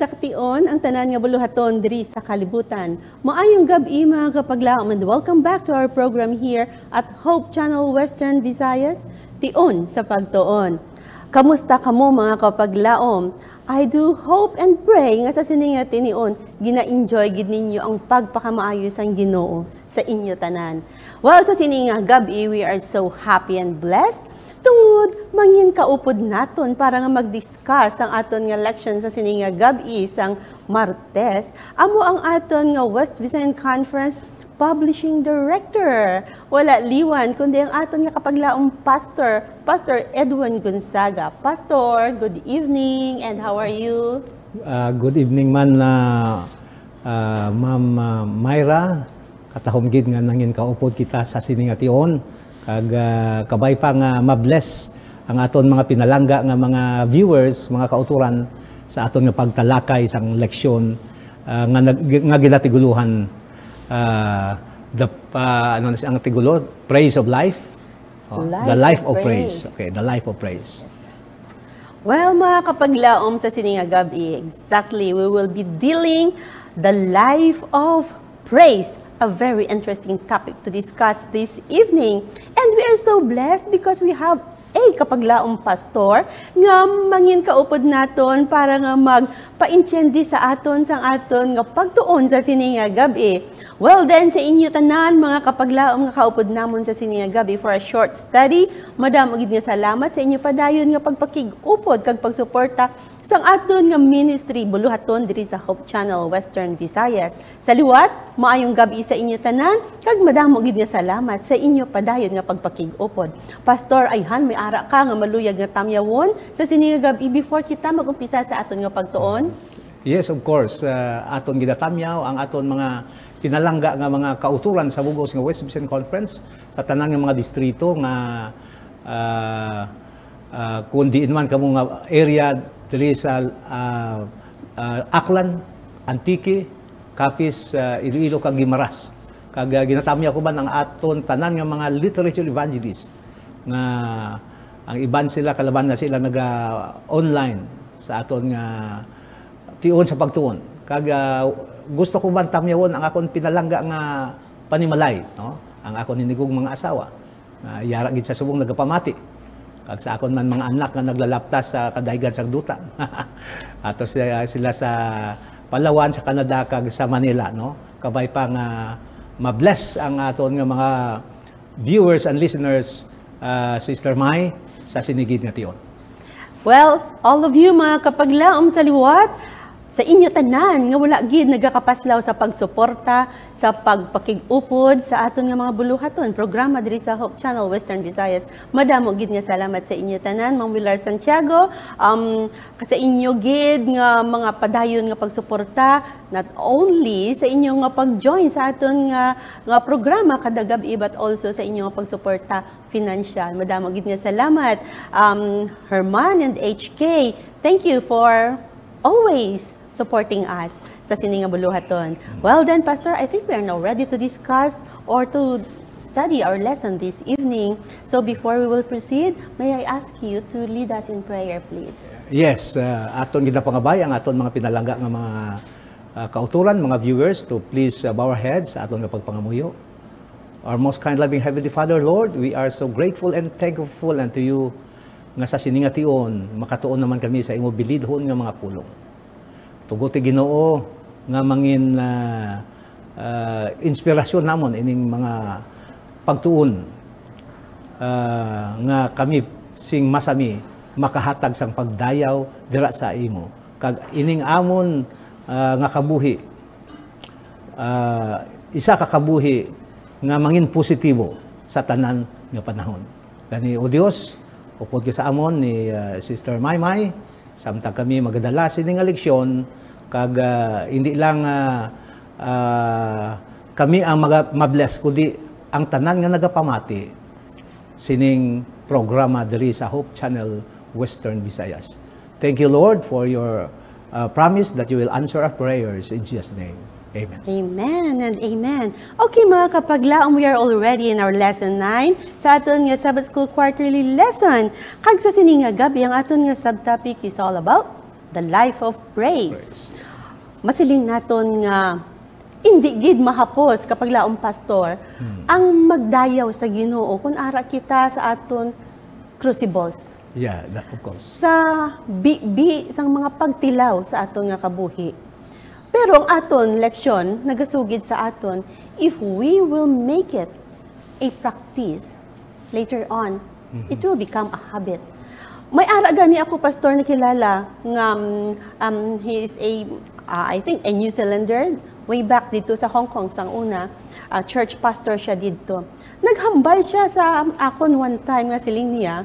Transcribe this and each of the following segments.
Nagsaktion ang tanan nga buluhaton diri sa kalibutan. Maayong gabi mga kapaglaom and welcome back to our program here at Hope Channel Western Visayas, Tion sa Pagtuon. Kamusta kamo mga kapaglaom? I do hope and pray nga sa sininga tinion, gina-enjoy gid ninyo ang pagpakamaayo sang Ginoo sa inyo tanan. Well, sa sininga gabi, we are so happy and blessed tungod mangin kaupod naton para nga mag-discuss ang aton nga election sa sininga gabi sang Martes amo ang aton nga West Visayan Conference Publishing Director. Wala liwan, kundi ang aton nga kapaglaong pastor, Pastor Edwin Gonzaga. Pastor, good evening and how are you? Uh, good evening man na uh, uh, Ma'am uh, ah, Myra. Katahom gid nga nangin kaupod kita sa sininga tion Kag uh, ah, kabay pa nga mabless ang aton mga pinalangga nga mga viewers, mga kauturan sa aton nga pagtalakay sang leksyon uh, nga, nga ginatiguluhan uh, the uh, ano ang tigulo praise of life oh, life the life of, of praise. praise okay the life of praise yes. well mga kapaglaom sa siningagab exactly we will be dealing the life of praise a very interesting topic to discuss this evening. And we are so blessed because we have a kapaglaong pastor nga mangin kaupod naton para nga mag paintsyendi sa aton sang aton nga pagtuon sa sininga gabi. Well then, sa inyo tanan mga kapaglaom nga kaupod namon sa sininga gabi for a short study. Madam, agid nga salamat sa inyo padayon nga pagpakig-upod kag pagsuporta sang aton nga ministry buluhaton diri sa Hope Channel Western Visayas. Sa liwat, maayong gabi sa inyo tanan kag madam agid nga salamat sa inyo padayon nga pagpakig-upod. Pastor Ayhan, may ara ka nga maluyag nga tamyawon sa sininga gabi before kita magumpisa sa aton nga pagtuon. Yes, of course. Uh, aton gidakamyaw ang aton mga pinalangga nga mga kauturan sa Bugos nga West Vision Conference sa tanang mga distrito nga uh, uh, kundi man kamo nga area diri sa uh, uh, Aklan, Antique, Capiz, uh, Iloilo kag Gimaras. Kag uh, ko man ang aton tanan nga mga literature evangelist nga ang iban sila kalaban na sila naga online sa aton nga uh, tiun sa pagtuon. Kag uh, gusto ko man tamyawon ang akon pinalangga nga panimalay, no? Ang akon hinigog mga asawa. Uh, yara gid sa subong nagapamati. Kag sa akon man mga anak nga naglalaptas sa kadaygan sa duta. Ato sila, ah, sila sa Palawan sa Canada kag sa Manila, no? Kabay pa nga ma-bless ang aton nga mga viewers and listeners uh, Sister Mai sa sinigid nga tiyon. Well, all of you mga kapaglaom sa liwat, sa inyo tanan nga wala gid nagakapaslaw sa pagsuporta sa pagpakigupod sa aton nga mga buluhaton programa diri sa Hope Channel Western Visayas madamo gid nga salamat sa inyo tanan Mang Willar Santiago um sa inyo gid nga mga padayon nga pagsuporta not only sa inyo nga pag-join sa aton nga nga programa kada gabi but also sa inyo nga pagsuporta financial madamo gid nga salamat um Herman and HK thank you for always supporting us sa Siningabuluhaton. Well then, Pastor, I think we are now ready to discuss or to study our lesson this evening. So before we will proceed, may I ask you to lead us in prayer, please? Yes, uh, aton gina ang aton mga pinalaga ng mga uh, kauturan, mga viewers, to please uh, bow our heads aton nga pagpangamuyo. Our most kind loving Heavenly Father, Lord, we are so grateful and thankful unto you nga sa siningation, makatuon naman kami sa imo bilidhon nga mga pulong tugot ti Ginoo nga mangin uh, uh, inspirasyon namon ining mga pagtuon uh, nga kami sing masami makahatag sang pagdayaw dira sa imo kag ining amon uh, nga kabuhi uh, isa ka kabuhi nga mangin positibo sa tanan nga panahon gani o Dios upod sa amon ni uh, Sister Maymay Samtang kami magadala sa ning eleksyon, kag uh, hindi lang uh, uh, kami ang mag- mabless, kundi ang tanan nga nagapamati sining programa diri sa Hope Channel Western Visayas. Thank you, Lord, for your uh, promise that you will answer our prayers in Jesus' name. Amen. Amen and amen. Okay mga kapaglaom, we are already in our lesson 9 sa aton nga Sabbath School Quarterly Lesson. Kag sa sininga gabi, ang aton nga subtopic is all about the life of praise. praise. Masiling naton nga hindi gid mahapos kapag laom pastor hmm. ang magdayaw sa Ginoo kun ara kita sa aton crucibles. Yeah, of course. Sa bibi -bi, sang mga pagtilaw sa aton nga kabuhi. Pero ang aton leksyon, nagasugid sa aton, if we will make it a practice later on, mm-hmm. it mhm. will become a habit. May ara gani ako pastor na kilala nga um, um, he is a uh, I think a New Zealander way back dito sa Hong Kong sang una uh, church pastor siya dito. Naghambay siya sa um, akon one time nga siling niya.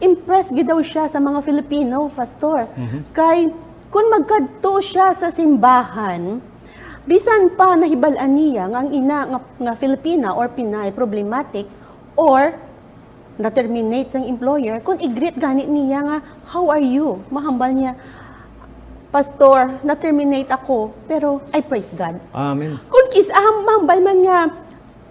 Impressed gid daw siya sa mga Filipino pastor. Mm-hmm. Kay kung magkadto siya sa simbahan, bisan pa nahibalaan niya ang ina nga, nga Filipina or Pinay problematic or na-terminate sang employer, kung i-greet ganit niya nga, how are you? Mahambal niya, Pastor, na-terminate ako, pero I praise God. Amen. Kung kis, ah, mahambal man nga,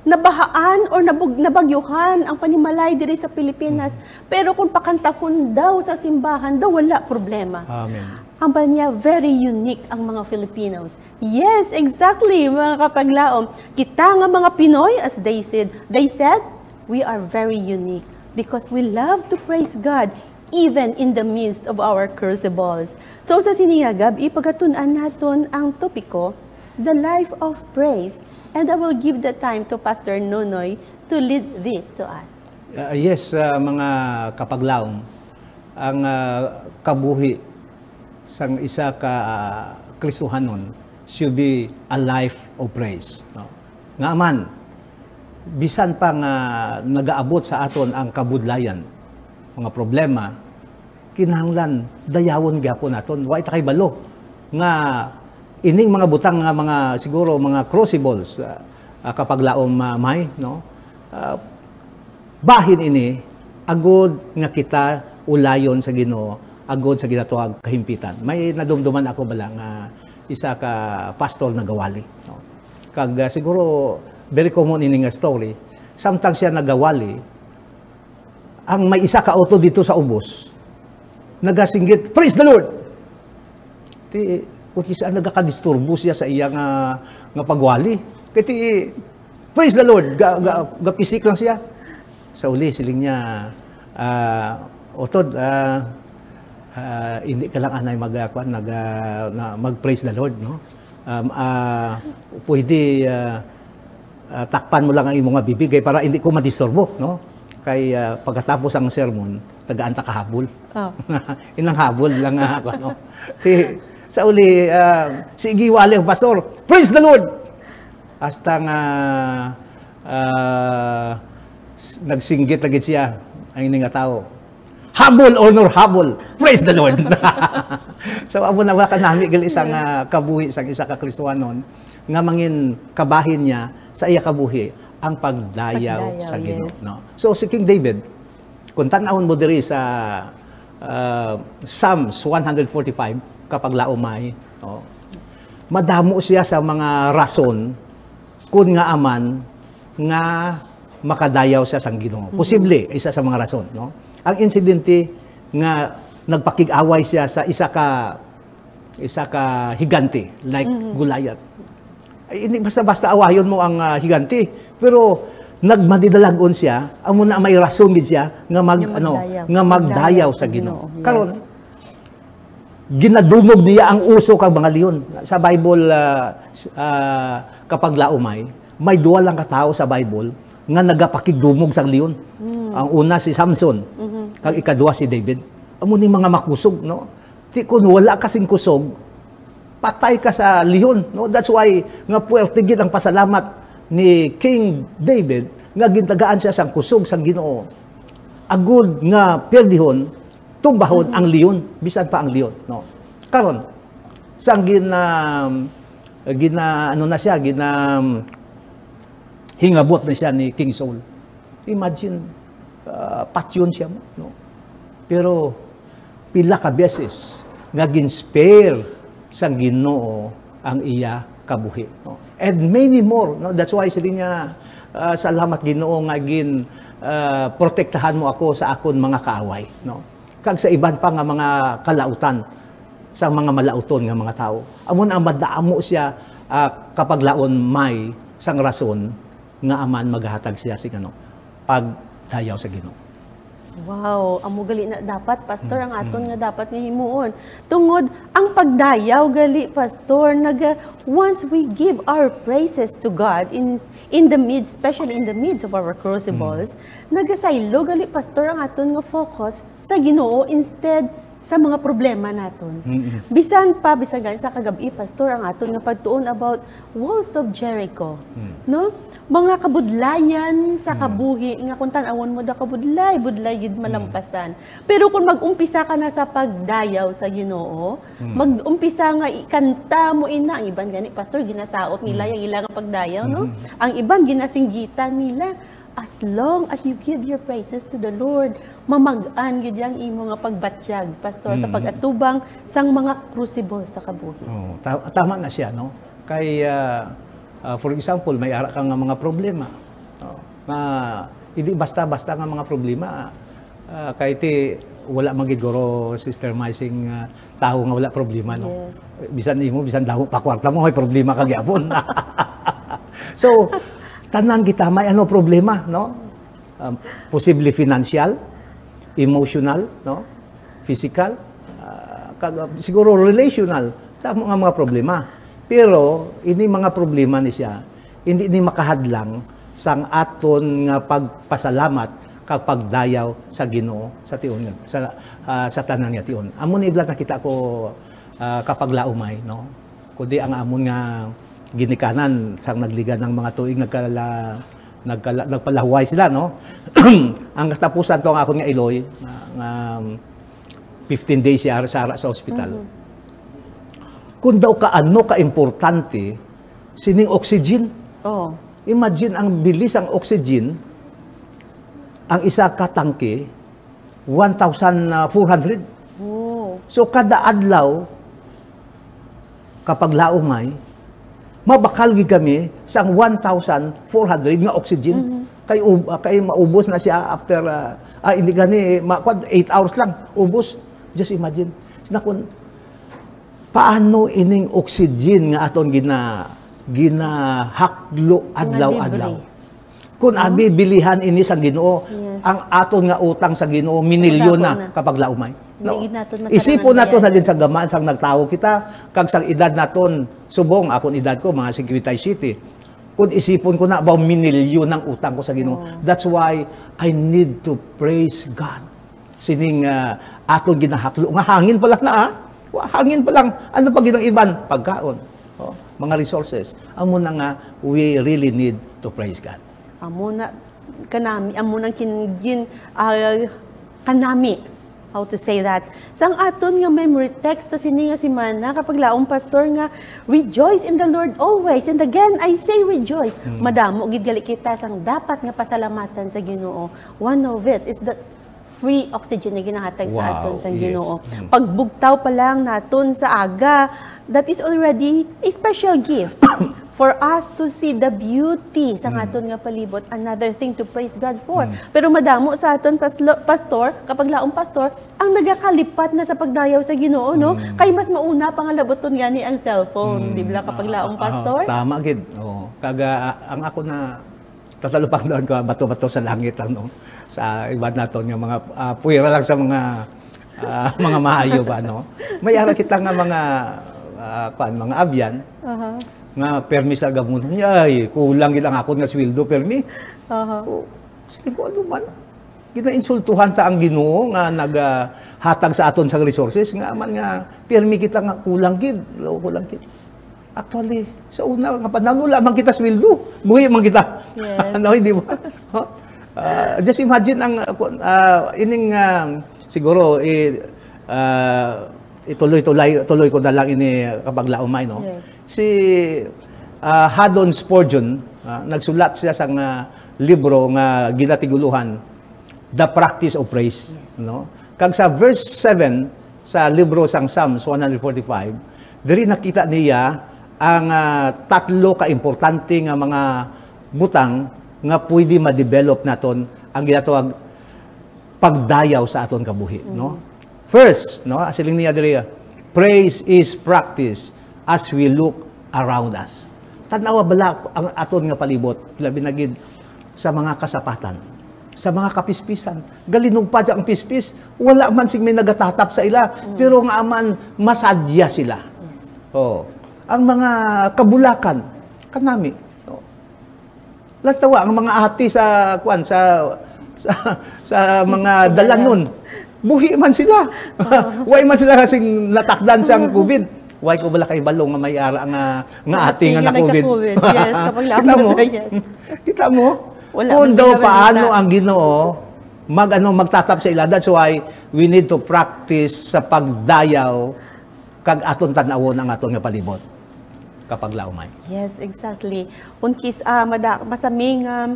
nabahaan or nabug, nabagyuhan ang panimalay diri sa Pilipinas. Hmm. Pero kung pakantahon daw sa simbahan, daw wala problema. Amen. Aba niya, very unique ang mga Filipinos. Yes, exactly, mga kapaglaom. Kita nga mga Pinoy, as they said, they said, we are very unique because we love to praise God even in the midst of our curseballs. So sa siningagab, ipagatunan natin ang topiko, the life of praise. And I will give the time to Pastor Nonoy to lead this to us. Uh, yes, uh, mga kapaglaom, ang uh, kabuhi sang isa ka uh, ah, Kristuhanon should be a life of praise. No? Nga man, bisan pa nga nagaabot sa aton ang kabudlayan, mga problema, kinahanglan dayawon gyapon naton wa kay balo nga ining mga butang nga mga siguro mga crucibles uh, uh, kapag laom uh, may no uh, bahin ini agod nga kita ulayon sa Ginoo agod sa ginatuang kahimpitan. May nadumduman ako bala nga isa ka pastor na gawali. No? Kag uh, siguro very common ini nga story, samtang siya nagawali, ang may isa ka auto dito sa ubos, nagasinggit, praise the Lord! Ti, kuti saan nagakadisturbo siya sa iya nga, nga pagwali. Kati, praise the Lord! Ga, ga, gapisik lang siya. Sa uli, siling niya, uh, ah, otod, uh, ah, uh, hindi lang ay ah, mag, uh, nag, uh, mag-praise the Lord. No? Um, uh, pwede uh, uh, takpan mo lang ang imong bibigay para hindi ko madisturbo. No? Kay uh, pagkatapos ang sermon, tagaan ta kahabol. Oh. Ilang habol lang ako. no? Kay, sa uli, uh, si Igiwale, Pastor, praise the Lord! Hasta nga uh, uh, nagsinggit lagi siya ang ining tao. Habol or nor habol. Praise the Lord. so amo na ka nami gal isang uh, kabuhi sang isa ka Kristohanon nga mangin kabahin niya sa iya kabuhi ang pagdayaw, pagdayaw sa Ginoo, yes. no. So si King David kung tan-awon mo diri sa uh, Psalms 145 kapag laumay, no. Madamo siya sa mga rason kun nga aman nga makadayaw siya sang Ginoo. Mm-hmm. Posible isa sa mga rason, no? Ang insidente nga nagpakig-away siya sa isa ka isa ka higante like mm-hmm. Goliath. Hindi basta-basta awayon mo ang uh, higante. Pero nagmadidalagon siya, ang na may rasumid siya nga mag yung ano, magdayaw. nga magdayaw, sa Ginoo. Yes. Karon ginadumog niya ang uso kag mga leon. Sa Bible uh, ah, uh, ah, kapag laumay, may duwa lang katao sa Bible nga nagapakigdumog sa leon. Mm. Ang una si Samson kag ikadua si David. Amo ni mga makusog, no? Ti kun wala kasing kusog, patay ka sa liyon, no? That's why nga puwerte gid ang pasalamat ni King David nga gintagaan siya sang kusog sang Ginoo. Agud nga perdihon tumbahon ang liyon, bisan pa ang liyon, no? Karon sang gina gina um, ano na siya, gina um, hingabot na siya ni King Saul. Imagine uh, ah, pasyonsya mo. No? Pero pila ka beses nga ginspare sa Ginoo ang iya kabuhi. No? And many more. No? That's why sabi niya, uh, salamat Ginoo nga gin uh, protektahan mo ako sa akon mga kaaway. No? Kag sa iban pa nga mga kalautan sa mga malauton nga mga tao. Amon ang madaamo siya uh, kapag laon may sang rason nga aman maghatag siya si ano pag dayaw sa Ginoo. Wow, amo gali na dapat pastor ang aton nga dapat nga himuon. Tungod ang pagdayaw gali pastor naga uh, once we give our praises to God in in the midst especially in the midst of our crucibles, mm -hmm. nagasaylo gali pastor ang aton nga focus sa Ginoo instead sa mga problema naton. Mm-hmm. Bisan pa bisan sa kagabi pastor ang aton nga pagtuon about walls of Jericho, mm no? mga kabudlayan sa hmm. kabuhi nga kuntan awon mo da kabudlay budlay gid hmm. malampasan pero kung magumpisa ka na sa pagdayaw sa Ginoo mm. magumpisa nga ikanta mo ina ang iban gani pastor ginasaot nila mm. yung ilang pagdayaw no hmm. ang iban ginasinggitan nila as long as you give your praises to the Lord, mamag-an gid yang imo nga pagbatyag, pastor, mm. sa pagatubang sang mga crucible sa kabuhi. Oh, tama na siya, no? Kay uh, Uh, for example, may ara kang mga problema. No? Oh, Na hindi basta-basta nga mga problema. Uh, kahit eh, wala magigoro systemizing uh, ah, tao nga wala problema no. Yes. Bisan imo bisan daw pa kwarta mo hay problema ka gyapon. so tanan kita may ano problema no? Um, possibly financial, emotional no, physical, uh, kag siguro relational, tamo nga mga problema. Pero, ini mga problema ni siya, hindi ni makahadlang sang aton nga pagpasalamat kag pagdayaw sa Ginoo sa tiun sa uh, sa tanan nga tiun. Amo ni iblat nakita ko uh, kapag laumay no. Kundi ang amon nga ginikanan sang nagligan ng mga tuig nagkala nagkala, nagpalahuay sila no. ang katapusan to ang akon nga iloy nga, nga 15 days siya sa sa ospital. Mm-hmm. Kung daw kaano ka-importante, sining oxygen. Oh. Imagine ang bilis ang oxygen, ang isa katangke, 1,400. Oh. So kada adlaw, kapag laumay, mabakal kami sa 1,400 nga oxygen. Mm-hmm. Kay, uh, kay maubos na siya after, uh, ah, hindi gani, 8 hours lang, ubos. Just imagine. Sinakon, paano ining oxygen nga aton gina ginahaklo adlaw-adlaw. Kung mm. Ano? abi bilihan ini sa Ginoo, yes. ang aton nga utang sa Ginoo minilyon na, na kapag laumay. No. Isipo nato na din sa gamaan sang nagtawo kita kag sang edad naton subong akon edad ko mga 50 city. Kung isipon ko na ba minilyon ang utang ko sa Ginoo. Oh. That's why I need to praise God. Sining uh, aton ginahaklo nga hangin pala na ah. Hangin pa lang. Ano pa ginang iban? Pagkaon. Oh, mga resources. Amo na nga, we really need to praise God. Amo na, kanami, amo na kingin, uh, ah, kanami. How to say that? Sang aton nga memory text sa sininga si Mana, kapag laong pastor nga, rejoice in the Lord always. And again, I say rejoice. Hmm. Madamo, gidgali kita sang dapat nga pasalamatan sa Ginoo. One of it is that free oxygen na ginahatag wow, sa aton sa yes. Ginoo. Mm. Pagbugtaw pa lang naton sa aga, that is already a special gift. for us to see the beauty sa mm. aton nga palibot, another thing to praise God for. Mm. Pero madamo sa aton paslo, pastor, kapag laong pastor, ang nagakalipat na sa pagdayaw sa Ginoo, no? Mm. Kay mas mauna pa nga laboton ni ang cellphone, mm. di ba kapag laong ah, ah, ah, pastor? Uh, tama gid. Oh. Kaga ang ako na tatalupang doon ko, bato-bato sa langit lang no? sa iba naton yung mga uh, ah, puwira lang sa mga uh, mga maayo ba no. May ara kita nga mga uh, kuan mga abyan. Uh-huh. Nga permi sa gamunan niya, ay kulang gid ang ako nga sweldo permi. Uh-huh. Sige ko ano man ginainsultuhan ta ang Ginoo nga nagahatag uh, sa aton sa resources nga man nga permi kita nga kulang gid, kulang gid. Actually, sa una, nanula man kita sa wildo. Buhi man kita. Yes. ano, hindi ba? uh, just imagine ang, uh, ining, uh, siguro, eh, uh, ituloy tuloy tuloy ko na lang ini kapag laumay no yes. si uh, Haddon Spurgeon uh, nagsulat siya sa uh, libro nga ginatiguluhan The Practice of Praise yes. no kag sa verse 7 sa libro sang Psalms 145 diri nakita niya ang uh, tatlo kaimportante nga mga butang nga pwede ma-develop naton ang ginatawag pagdayaw sa aton kabuhi, mm-hmm. no? First, no, asiling ni Adria, praise is practice as we look around us. Tanawa bala ang aton nga palibot, labi na gid sa mga kasapatan, sa mga kapispisan. Galinog pa ang pispis, wala man sig may nagatatap sa ila, mm pero nga aman masadya sila. Yes. Oh ang mga kabulakan kanami no? latawa ang mga ati sa kuan sa sa, sa mga dalangon buhi man sila oh. why man sila kasing natakdan sang mm. covid why ko bala kay balong nga may ara nga nga ati nga na COVID. Yes, kapag kita mo, yes. kita mo, Wala kung daw paano ang Ginoo mag ano magtatap sa ila. That's why we need to practice sa pagdayaw kag aton tanawon ang aton nga palibot kapag laumay. Yes, exactly. Unkis uh, ah, mada masaming um,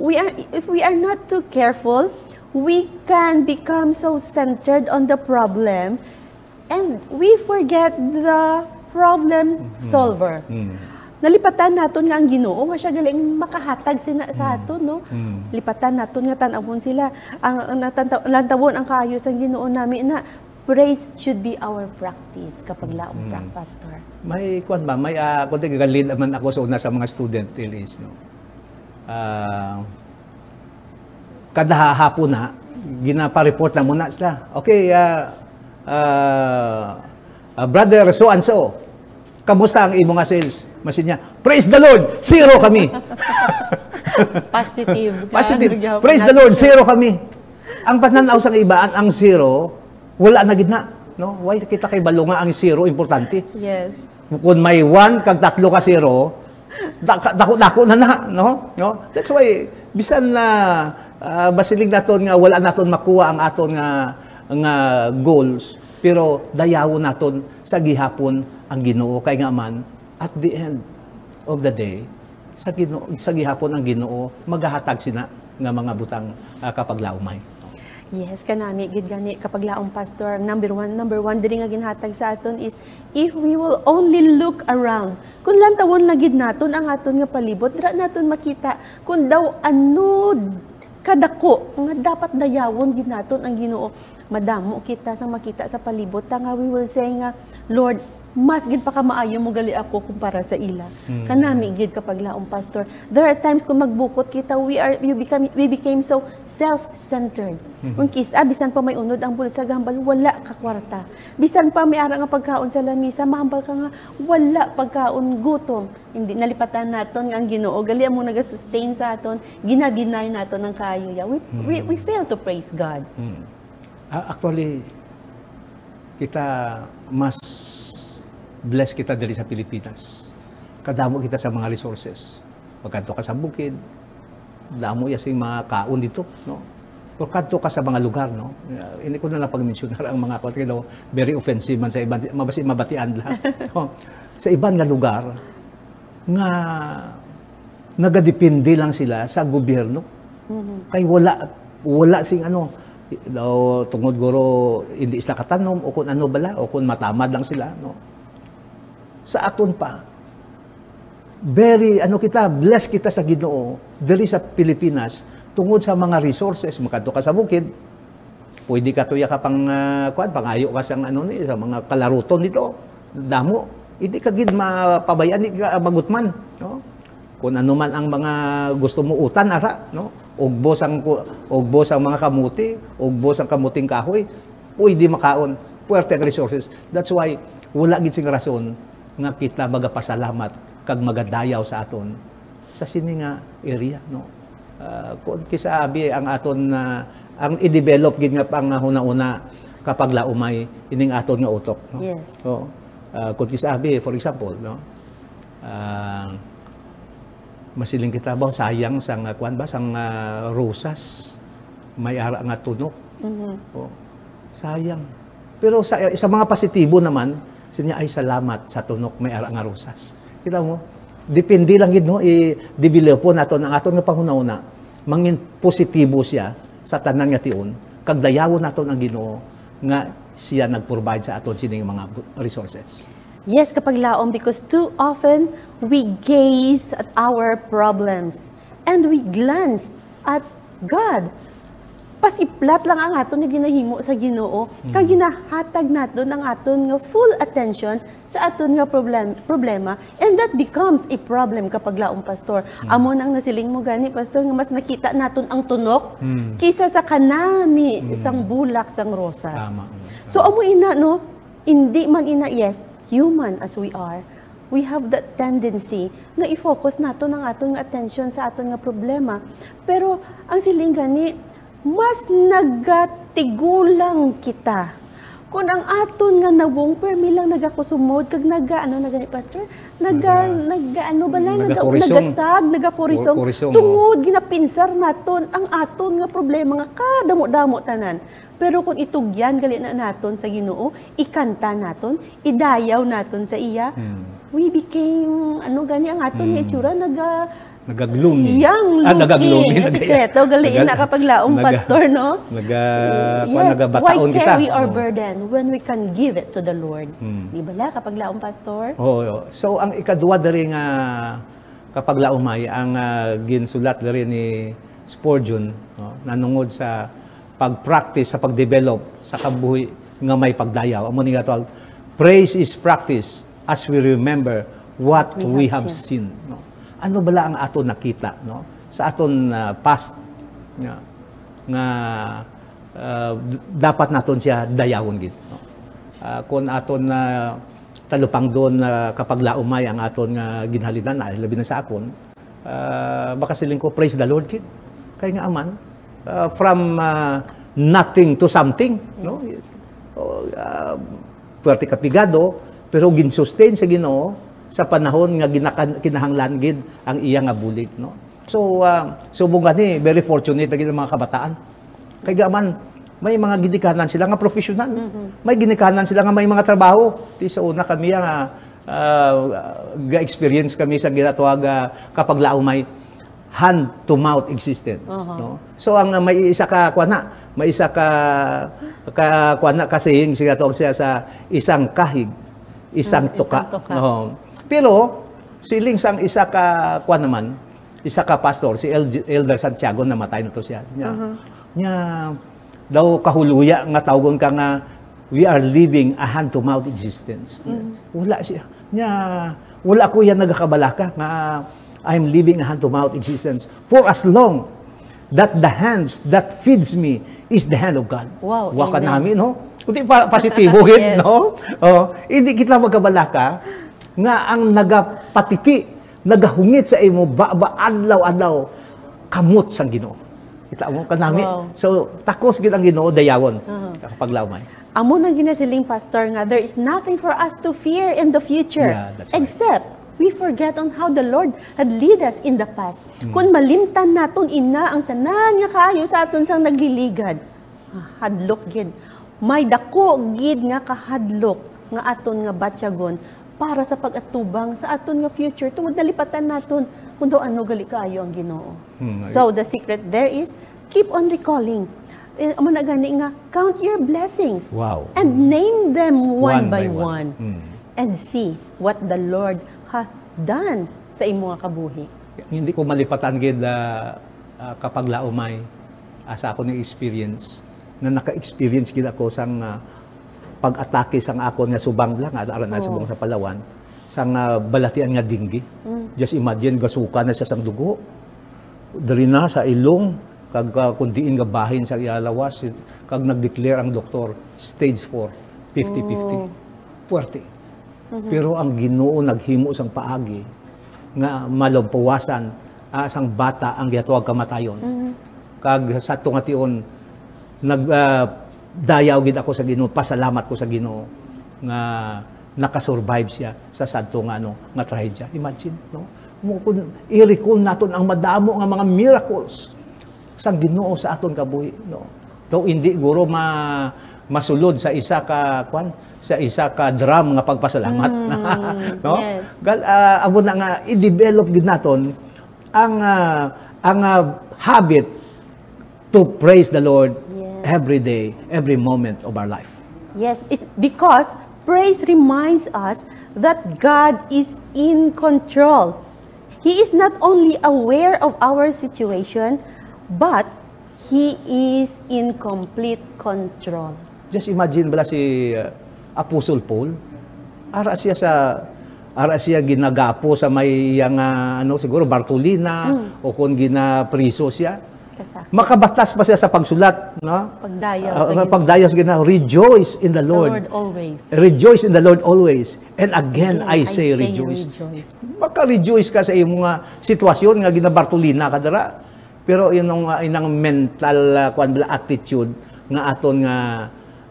we are if we are not too careful, we can become so centered on the problem and we forget the problem mm-hmm. solver. Mm. Mm nalipatan naton nga ang Ginoo nga siya galing makahatag sina sa mm-hmm. ato no mm. lipatan naton nga tan-awon sila ang natawon ang kaayo sa Ginoo nami na praise should be our practice kapag mm-hmm. laong hmm. pastor. May kuan ba? May uh, ah, kundi gagalid naman ako sa una sa mga student till no. Uh, kada hapon na ginapa-report na muna sila. Okay, uh, uh, uh, brother so and so. Kamusta ang imo nga sales? Masin niya, praise the Lord, zero kami. Positive. Positive. Praise the Lord, zero kami. Ang pananaw sa iba, ang zero, wala na gid na. No? Why kita kay balo nga ang zero importante? Yes. Kung may 1 kag tatlo ka zero, dako dako na na, no? No? That's why bisan na uh, basilig naton nga wala naton makuha ang aton nga nga goals, pero dayawon naton sa gihapon ang Ginoo kay nga man at the end of the day sa Ginoo sa gihapon ang Ginoo magahatag sina nga mga butang uh, ah, kapag laumay. Yes, kanami gid gani kapag laong pastor number one number one diri nga ginhatag sa aton is if we will only look around kun lang tawon lagi naton ang aton nga palibot dra naton makita kun daw ano kadako nga dapat dayawon gid naton ang Ginoo madamo kita sa makita sa palibot nga we will say nga Lord mas gid pa ka maayo mo gali ako kumpara sa ila mm. kanami gid kapag laong pastor there are times kung magbukot kita we are you become we became so self-centered mm-hmm. unkis ah, bisan pa may unod ang bulsa gahambal wala ka kwarta bisan pa may ara nga pagkaon sa lamisa mahambal ka nga wala pagkaon gutom hindi nalipatan naton ang Ginoo gali mo naga-sustain sa aton ginadinay naton ang kaayo we, mm-hmm. we we fail to praise God mm. uh, actually kita mas bless kita dali sa Pilipinas. Kadamo kita sa mga resources. Pagkanto ka sa bukid, damo ya sing mga kaon dito, no? Pagkanto ka sa mga lugar, no? Uh, hindi ko na lang pag-mentionar ang mga kwatro, no? very offensive man sa iban, mabasi mabatian lahat. no? Sa iban nga lugar, nga nagadepende lang sila sa gobyerno. Mm-hmm. Kay wala, wala sing ano, daw tungod goro, hindi sila katanom o kung ano bala o kung matamad lang sila no sa aton pa. Very, ano kita, bless kita sa ginoo, diri sa Pilipinas, tungod sa mga resources, makato ka sa bukid, pwede ka tuya ka pang, uh, ah, kuan, pangayo ka sa, ano, ni, sa mga kalaruton nito, damo, hindi ka gid mapabayaan, hindi ka magutman, no? Kung ano man ang mga gusto mo utan, ara, no? Ugbos ang, ugbos ang mga kamuti, ugbos ang kamuting kahoy, pwede makaon, puwerte resources. That's why, wala gid sing rason nga kita baga pasalamat kag magadayaw sa aton sa sini nga area no uh, ah, kun abi ang aton na uh, ang i-develop gid nga pang una-una kapag laumay ining aton nga utok no yes. so uh, ah, kun abi for example no uh, ah, masiling kita ba sayang sang uh, kwan ba sang uh, rosas may ara nga tunok mm-hmm. oh, sayang pero sa, sa mga positibo naman Sinya ay salamat sa tunok may ara nga rosas. Kita mo, depende lang gid no i-developo nato ang aton nga panghuna-una. Mangin positibo siya sa tanan nga tion kag dayawon naton ang Ginoo nga siya nag-provide sa aton sining mga resources. Yes, kapag laom because too often we gaze at our problems and we glance at God pasiplat lang ang aton nga ginahimo sa Ginoo mm. kag hmm. ginahatag naton ang aton nga full attention sa aton nga problem, problema and that becomes a problem kapag laong pastor mm. amo nang nasiling mo gani pastor nga mas nakita naton ang tunok mm. kisa sa kanami mm. isang bulak sang rosas Tama. so amo ina no hindi man ina yes human as we are we have that tendency na i-focus nato ng aton nga attention sa aton nga problema pero ang siling gani mas nagatigulang kita. kun ang aton nga nawong permi lang nagakusumod kag naga ano naga ni pastor naga naga ano ba lang naga nagasag naga korisong tungod oh. ginapinsar naton ang aton nga problema nga kadamo-damo tanan pero kung itugyan gali na naton sa Ginoo ikanta naton idayaw naton sa iya hmm. we became ano gani ang aton hmm. nga itsura naga Nagaglumi. Yang ah, nagaglumi. Eh, sikreto, galiin na kapag laong naga, pastor, no? Nag, Naga, yes. kita. Why carry kita? our oh. burden when we can give it to the Lord? Hmm. Di ba la, kapag laong pastor? Oo. Oh, oh. So, ang ikadwa na rin nga kapag laong ang uh, ginsulat na rin ni Spurgeon, no? nanungod sa pag-practice, sa pag-develop, sa kabuhi nga may pagdayaw. Amo ni Praise is practice as we remember what we, we have, have seen. seen. No? ano bala ang aton nakita no sa aton uh, past nga, nga uh, dapat naton siya dayawon gid no? uh, ah, kon aton na uh, talupang doon na uh, kapag laumay ang aton nga uh, ginhalitan na labi na sa akon uh, baka siling ko praise the lord kid kay nga aman uh, from uh, nothing to something no uh, puwerte kapigado pero gin-sustain sa Ginoo sa panahon nga kinahanglan gid ang iya nga bulig no so uh, subong gani very fortunate gid mga kabataan kay gaman may mga ginikanan sila nga professional mm-hmm. may ginikanan sila nga may mga trabaho di sa una kami nga uh, ah, ga-experience kami sa ginatawag uh, ah, kapag laumay hand to mouth existence uh-huh. no so ang may isa ka kwana may isa ka ka kuana kasi yung siya sa isang kahig isang, hmm, tuka, isang tuka. No? Pero, si Lings ang isa ka, kwa naman, isa ka pastor, si Elder Santiago, namatay na to siya. Niya, uh-huh. niya daw kahuluya nga tawgon ka nga, we are living a hand-to-mouth existence. mm Wala siya. Niya, wala ko yan nagakabalaka nga I'm living a hand-to-mouth existence for as long that the hands that feeds me is the hand of God. Wow, Waka amen. namin, no? Kundi pa positibo yes. no? Oh, hindi kita magkabalaka nga ang nagapatiti, nagahungit sa imo baba adlaw-adlaw kamot sang Ginoo. Kita mo kanami. Wow. So takos gid ang Ginoo dayawon uh-huh. kapag Amo na ginasiling pastor nga there is nothing for us to fear in the future yeah, right. except we forget on how the Lord had lead us in the past. Hmm. Kung malimtan naton ina ang tanan nga kaayo sa aton sang nagliligad, ah, hadlok gid. May dako gid nga kahadlok nga aton nga batyagon para sa pagatubang sa aton nga future tungod nalipatan naton kung do ano gali kaayo ang Ginoo. Hmm, so the secret there is keep on recalling. Eh, amo na gani nga count your blessings. Wow. And name them one, one by, by one. one. Hmm. And see what the Lord hath done sa imong kabuhi. Hindi ko malipatan gid uh, ah, uh, ah, kapag laumay asa ako ni experience na naka-experience gid ako sang uh, pag-atake sang ako nga subang lang, ah, aran na subang sa Palawan, sang uh, balatian nga dinggi. Mm. Just imagine, gasuka na siya sang dugo. Dari na sa ilong, kag ah, kundiin nga bahin sa iyalawas, kag nag-declare ang doktor, stage 4, 50-50. Puwerte. Mm-hmm. Pero ang ginoo naghimo sang paagi, nga malampawasan uh, sang bata ang giyatawag kamatayon. Mm-hmm. Kag sa tungation, nag uh, dayaw gid ako sa Ginoo pasalamat ko sa Ginoo nga nakasurvive siya sa sadto nga ano nga trahedya imagine no mo kun i-recall naton ang madamo nga mga miracles sa Ginoo sa aton kabuhi no do hindi guro ma masulod sa isa ka kwan sa isa ka drum nga pagpasalamat mm, no yes. gal uh, na nga i-develop gid naton ang uh, ang uh, habit to praise the Lord every day, every moment of our life. Yes, it's because praise reminds us that God is in control. He is not only aware of our situation, but He is in complete control. Just imagine bala si uh, Apostle Paul. Ara siya sa ara siya ginagapo sa may yang uh, ano siguro Bartolina mm. o kung ginapriso siya Exactly. Makabatas pa siya sa pagsulat, no? Pagdayos. Uh, ah, pagdayas gina, rejoice in the Lord. The Lord always. Rejoice in the Lord always. And again, again I, say, I say rejoice. rejoice. Maka-rejoice ka sa iyong mga sitwasyon nga ginabartulina ka dara. Pero inong uh, ah, inang mental uh, kwan attitude nga aton nga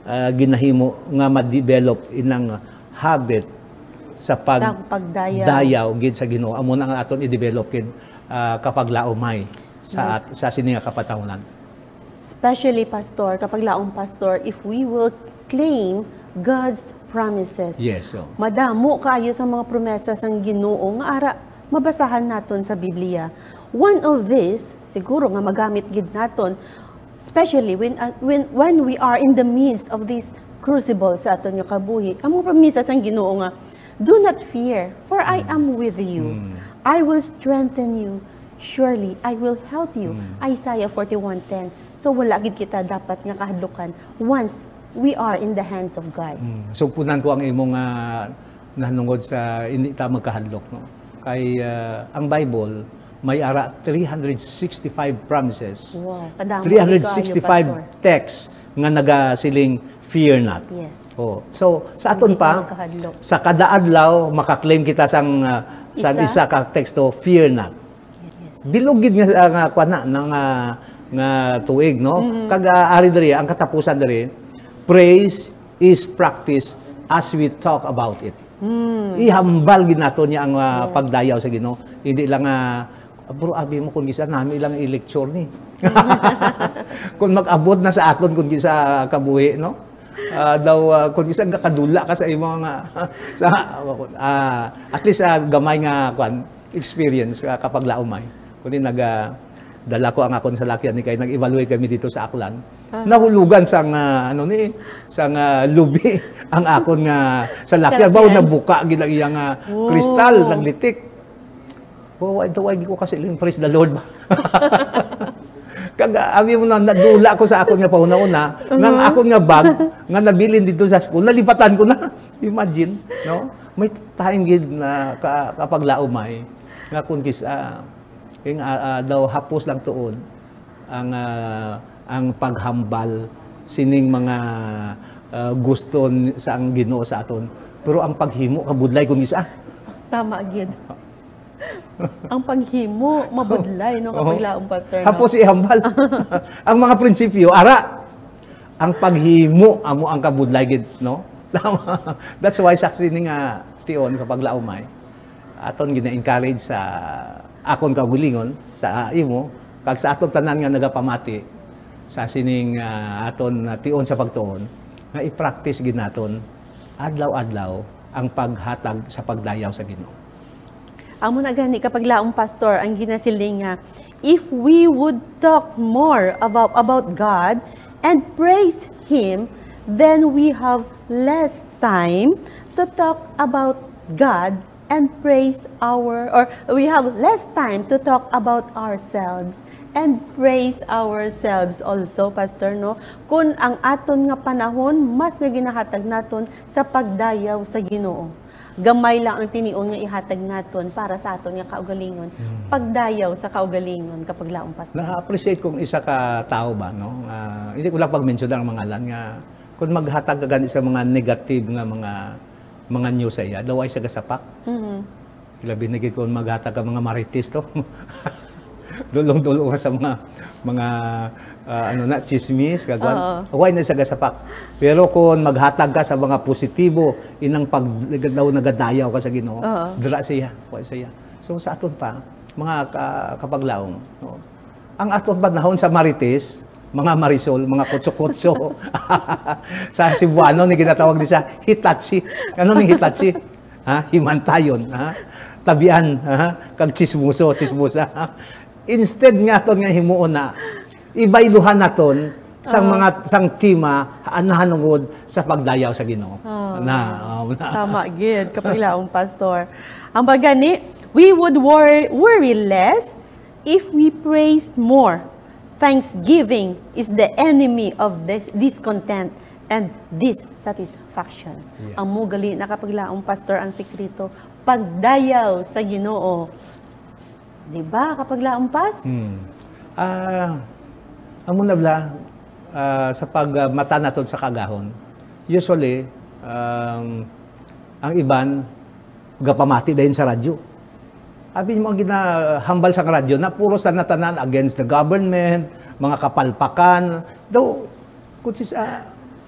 uh, ginahimo nga ma-develop inang habit sa pag sa pagdayaw gid sa Ginoo amo na nga aton i-develop kin uh, kapag laomay sa, yes. sa sininga kapatawanan. Especially, Pastor, kapag laong Pastor, if we will claim God's promises. Yes. So. Madamo kayo sa mga promesa sang ginoo nga ara mabasahan naton sa Biblia. One of this, siguro nga magamit gid naton, especially when, uh, when, when we are in the midst of this crucible sa aton nga kabuhi. Ang mga promesas sang ginoo nga, Do not fear, for I hmm. am with you. Mm. I will strengthen you surely I will help you. Mm. Isaiah 41:10. So wala gid kita dapat nga kahadlukan once we are in the hands of God. Mm. So punan ko ang imong uh, nanungod sa hindi ta magkahadlok no. Kay uh, ang Bible may ara 365 promises. Wow, 365 texts nga nagasiling fear not. Yes. Oh. So sa aton pa sa kada adlaw makaklaim kita sang uh, sang isa, isa ka teksto fear not. Bilugid nga uh, nga kwa na ng uh, nga tuig no. Mm-hmm. Kag uh, ari diri ang katapusan diri praise is practice as we talk about it. Mm. Ihambal gid nato niya ang uh, yes. pagdayaw sa Ginoo. Hindi lang uh, bro abi mo kun gisa nami lang i-lecture ni. kun mag-abot na sa aton kun gisa kabuhi no uh, daw uh, kung nga kadula ka sa imo nga sa uh, at least uh, gamay nga kwan experience uh, kapag laumay kundi nag uh, dala ko ang akon sa lakyan ni kay nag-evaluate kami dito sa Aklan. Ah. Nahulugan sang uh, ano ni sang uh, lubi ang akon nga ah, sa lakyan bawo nabuka gid ang iyang uh, oh. kristal naglitik. Wow, ito wag ko kasi ling praise the Lord. Kag abi mo na nadula ko sa akon nga pauna-una uh-huh. nang akon nga bag nga nabilin dito sa school nalipatan ko na. Imagine, no? May time gid na kapag laumay nga kun kis uh, yung uh, uh, daw hapos lang tuod ang uh, ang paghambal sining mga uh, gusto sa ang Ginoo sa aton. Pero ang paghimo kabudlay kun isa. Tama gid. ang paghimo mabudlay no kapag laong pastor. No? Hapos ihambal. ang mga prinsipyo ara ang paghimo amo ang kabudlay gid no. That's why sa sining nga tion kapag laumay aton gina-encourage sa akon kagulingon sa ah, imo kag sa aton tanan nga nagapamati sa sining uh, aton uh, ah, tion sa pagtuon nga i-practice gid naton adlaw-adlaw ang paghatag sa pagdayaw sa Ginoo. Amo na gani kapag laong pastor ang ginasiling nga if we would talk more about about God and praise him then we have less time to talk about God and praise our, or we have less time to talk about ourselves and praise ourselves also, Pastor, no? kun ang aton nga panahon, mas nga ginahatag naton sa pagdayaw sa ginoo. Gamay lang ang tinion nga ihatag naton para sa aton nga kaugalingon. Hmm. Pagdayaw sa kaugalingon kapag laong pastor. Na-appreciate kong isa ka tao ba, no? Uh, hindi ko lang pag-mention ang mga lan nga kung maghatag agad sa mga negative nga mga mga new sa iya, daw ay sagasapak. Mm-hmm. Kila binigit ko maghatag ka mga marites to. Dulong-dulong sa mga mga uh, ano na chismis kagwan. uh na sa na Pero kun maghatag ka sa mga positibo inang pag daw nagadayaw ka sa Ginoo, uh dira siya, huwag siya. So sa aton pa mga ka, kapaglaong, no? Ang aton panahon sa marites, mga Marisol, mga kotso-kotso. sa Cebuano, ni ginatawag din siya Hitachi. Ano ng Hitachi? Ha? Himantayon. Ha? Tabian. Ha? Kag chismuso, chismusa. Instead nga to nga himuon na, ibayluhan naton ton, sang uh, mga sang tima anahanungod sa pagdayaw sa Ginoo. Uh, na, uh, um, na. Tama gid kapilaong pastor. Ang bagani, we would worry, worry less if we praised more Thanksgiving is the enemy of this, discontent and dissatisfaction. Yeah. Ang mugali, nakapaglaong pastor ang sikrito, pagdayaw sa ginoo. Di ba? Kapag laumpas? Hmm. Uh, ang muna bla, uh, sa pagmata uh, sa kagahon, usually, um, ang iban, gapamati dahil sa radyo. Abi mo ginahambal sa radyo na puro sa natanan against the government, mga kapalpakan. Do, kung sis, uh, ah,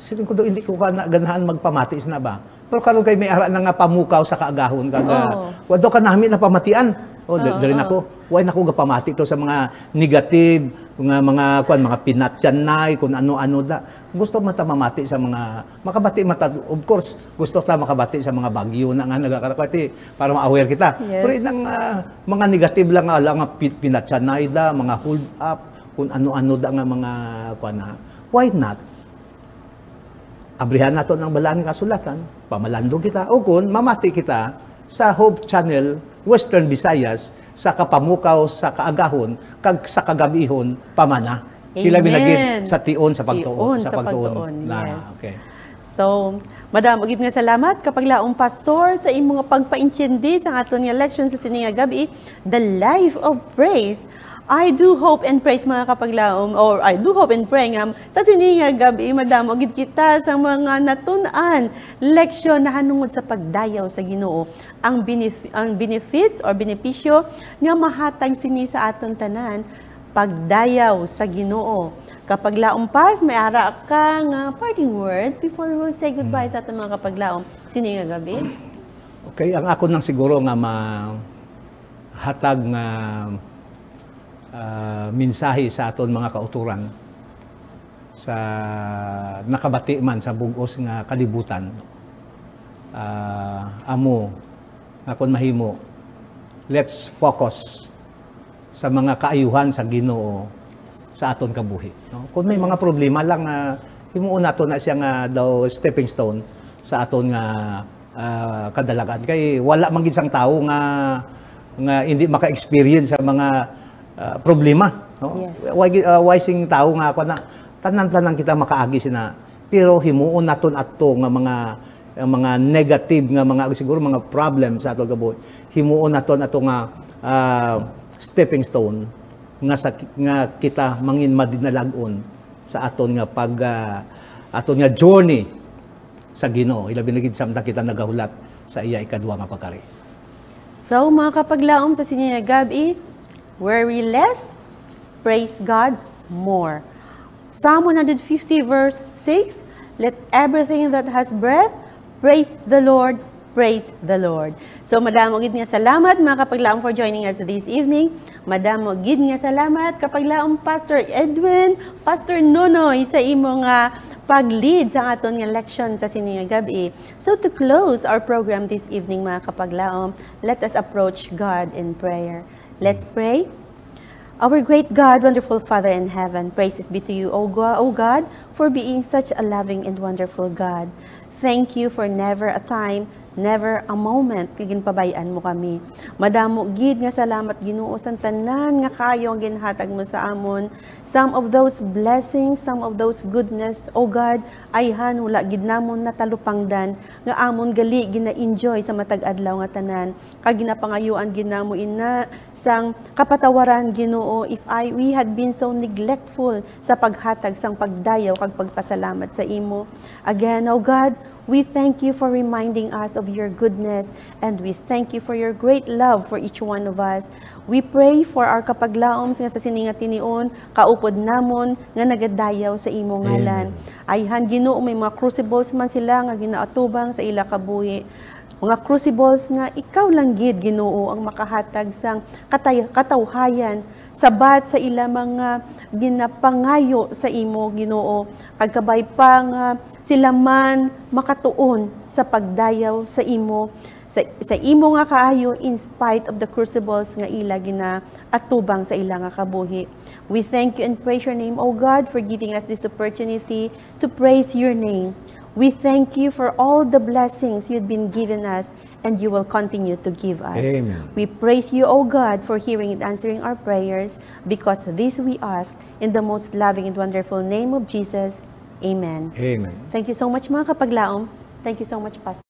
sinin ko do hindi ko ka ganahan magpamatis na ba? Pero karon kay may ara na nga pamukaw sa kaagahon ka nga. Oh. Wado ka namin na pamatian. Oh, dal- dalhin ako. Why nako gapamati to sa mga negative, mga mga kuan mga pinatyanay kun ano-ano da. Gusto man ta mamati sa mga makabati mata of course gusto ta makabati sa mga bagyo na nga nagakarakwati para ma-aware kita. Yes. Pero inang uh, ah, mga negative lang ala ah, nga lang pinatyanay da, mga hold up kun ano-ano da nga mga kuan na. Ah. Why not? Abrihan nato ng balaan kasulatan, pamalandong kita o kun mamati kita sa Hope Channel, Western Visayas, sa Kapamukaw, sa Kaagahon, kag sa Kagabihon, Pamana. Amen. Kila binagin sa tion, sa pagtuon. sa, sa pagtuon. Na, yes. okay. So, Madam, ugid nga salamat kapag laong pastor sa imong pagpaintindi sa aton nga election sa sininga gabi, The Life of Praise. I do hope and praise mga kapaglaom, or I do hope and pray nga, sa sininga gabi, madam, agid kita sa mga natunan, leksyon na hanungod sa pagdayaw sa ginoo, ang, benef- ang benefits or benepisyo nga mahatag sini sa aton tanan, pagdayaw sa ginoo. Kapag laom pas, may ara ka nga parting words before we will say goodbye sa ating mga kapaglaom. Sini nga gabi? Okay, ang ako nang siguro nga ma hatag nga uh, ah, minsahi sa aton mga kauturan sa nakabati man sa bugos nga kalibutan uh, amo akon mahimo let's focus sa mga kaayuhan sa Ginoo sa aton kabuhi no? kung may mga problema lang na uh, himuon nato na siya nga daw stepping stone sa aton nga uh, kadalagan kay wala man gid sang tawo nga nga hindi maka-experience sa mga Ah, problema. No? Yes. Why, uh, ah, why sing tao nga ako na tanan-tanan kita makaagi sina pero himuon naton ato nga mga ah, mga negative nga mga siguro mga problems sa ato gabuhi himuon naton ato nga uh, stepping stone nga sa, nga kita mangin madinalagon sa aton nga pag uh, aton nga journey sa Ginoo ilabi na gid samtang kita nagahulat sa iya ikadua nga pagkari So mga kapaglaom sa sinya gabi Worry less, praise God more. Psalm 150 verse 6, Let everything that has breath praise the Lord, praise the Lord. So, Madam, magid nga salamat mga kapaglaom for joining us this evening. Madam, magid nga salamat kapaglaom Pastor Edwin, Pastor Nonoy sa imong uh, pag-lead sa aton nga leksyon sa sininga gabi. So, to close our program this evening mga kapaglaom, let us approach God in prayer. Let's pray. Our great God, wonderful Father in heaven, praises be to you, O God, for being such a loving and wonderful God. Thank you for never a time Never a moment giginpabayan mo kami. Madamo gid nga salamat Ginoo sa tanan nga kayo ang ginhatag mo sa amon. Some of those blessings, some of those goodness, O God, ayhan wala gid namon natalupangdan nga amon gali gina-enjoy sa matag adlaw nga tanan. Kag ginapangayuan gid namo ina sang kapatawaran Ginoo if I we had been so neglectful sa paghatag sang pagdayaw kag pagpasalamat sa imo. Again, O God, We thank you for reminding us of your goodness and we thank you for your great love for each one of us. We pray for our kapaglaoms nga sa niyon, kaupod namon nga nagadayaw sa imong ngalan. Ayhan Ginoo may mga crucibles man sila nga ginaatubang sa ila kabuhi mga crucibles nga ikaw lang gid Ginoo ang makahatag sang katay- katawhayan bat sa ila mga ginapangayo sa imo Ginoo kag pa nga sila man makatuon sa pagdayaw sa imo sa, sa imo nga kaayo in spite of the crucibles nga ila gina atubang sa ilang nga kabuhi. We thank you and praise your name, O God, for giving us this opportunity to praise your name. We thank you for all the blessings you've been given us and you will continue to give us. Amen. We praise you, O God, for hearing and answering our prayers because this we ask in the most loving and wonderful name of Jesus. Amen. Amen. Thank you so much mga kapaglaom. Thank you so much, Pastor.